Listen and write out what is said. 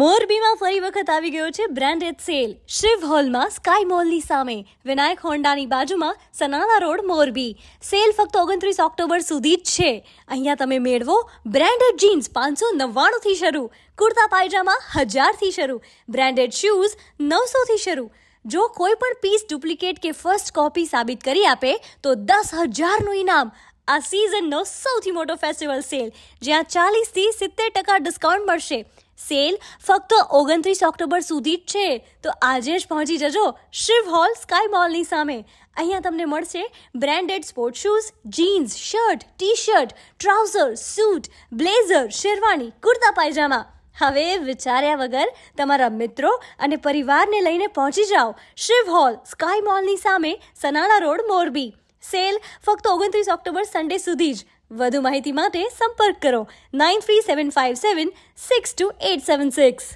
મોરબીમાં ફરી વખત આવી ગયો છે બ્રાન્ડેડ સેલ શિવ હોલમાં સ્કાય મોલની સામે વિનાયક હોન્ડાની બાજુમાં સનાના રોડ મોરબી સેલ ફક્ત ઓગણત્રીસ ઓક્ટોબર સુધી જ છે અહીંયા તમે મેળવો બ્રાન્ડેડ જીન્સ પાંચસો નવ્વાણુંથી શરૂ કુર્તા પાયજામા હજારથી શરૂ બ્રાન્ડેડ શૂઝ નવસોથી શરૂ જો કોઈ પણ પીસ ડુપ્લિકેટ કે ફર્સ્ટ કોપી સાબિત કરી આપે તો દસ હજારનું ઇનામ આ સિઝનનો સૌથી મોટો ફેસ્ટિવલ સેલ જ્યાં ચાલીસથી સિત્તેર ટકા ડિસ્કાઉન્ટ મળશે સેલ ફક્ત ઓગણત્રીસ ઓક્ટોબર સુધી જ છે તો આજે જ પહોંચી જજો શિવ હોલ સ્કાય મોલની સામે અહીંયા તમને મળશે branded sport shoes jeans shirt T shirt trouser suit blazer sherwani kurta pyjama હવે વિચાર્યા વગર તમારા મિત્રો અને પરિવારને લઈને પહોંચી જાઓ શિવ હોલ સ્કાય મોલની સામે સનાળા રોડ મોરબી સેલ ફક્ત ઓગણત્રીસ ઓક્ટોબર સન્ડે સુધી જ વધુ માહિતી માટે સંપર્ક કરો nine three seven five seven six two eight seven six